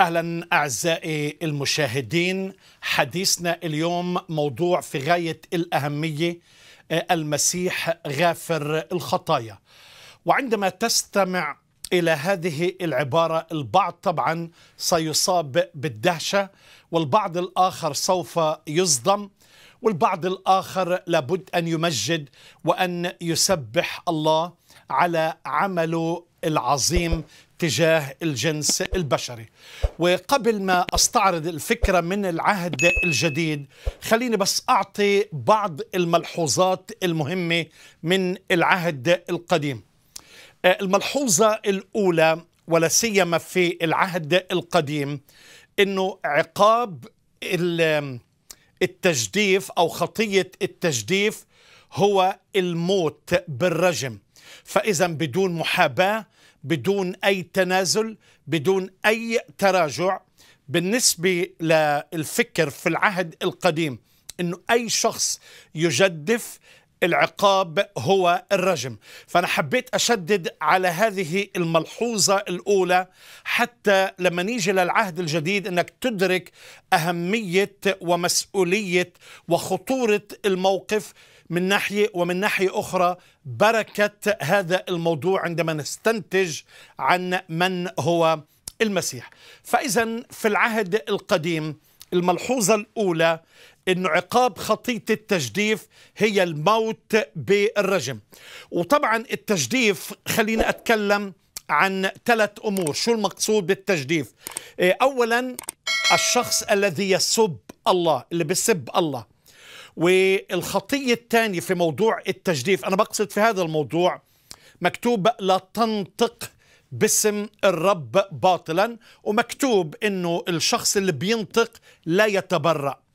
اهلا اعزائي المشاهدين حديثنا اليوم موضوع في غايه الاهميه آه، المسيح غافر الخطايا وعندما تستمع الى هذه العباره البعض طبعا سيصاب بالدهشه والبعض الاخر سوف يصدم والبعض الاخر لابد ان يمجد وان يسبح الله على عمله العظيم تجاه الجنس البشري وقبل ما استعرض الفكره من العهد الجديد خليني بس اعطي بعض الملحوظات المهمه من العهد القديم آه، الملحوظه الاولى ولا سيما في العهد القديم انه عقاب التجديف او خطيه التجديف هو الموت بالرجم فاذا بدون محاباه بدون أي تنازل بدون أي تراجع بالنسبة للفكر في العهد القديم أنه أي شخص يجدف العقاب هو الرجم فأنا حبيت أشدد على هذه الملحوظة الأولى حتى لما نيجي للعهد الجديد أنك تدرك أهمية ومسؤولية وخطورة الموقف من ناحيه ومن ناحيه اخرى بركه هذا الموضوع عندما نستنتج عن من هو المسيح. فاذا في العهد القديم الملحوظه الاولى انه عقاب خطيه التجديف هي الموت بالرجم. وطبعا التجديف خلينا اتكلم عن ثلاث امور، شو المقصود بالتجديف؟ إيه، اولا الشخص الذي يسب الله اللي بسب الله والخطية الثانية في موضوع التجديف أنا بقصد في هذا الموضوع مكتوب لا تنطق باسم الرب باطلا ومكتوب انه الشخص اللي بينطق لا يتبرأ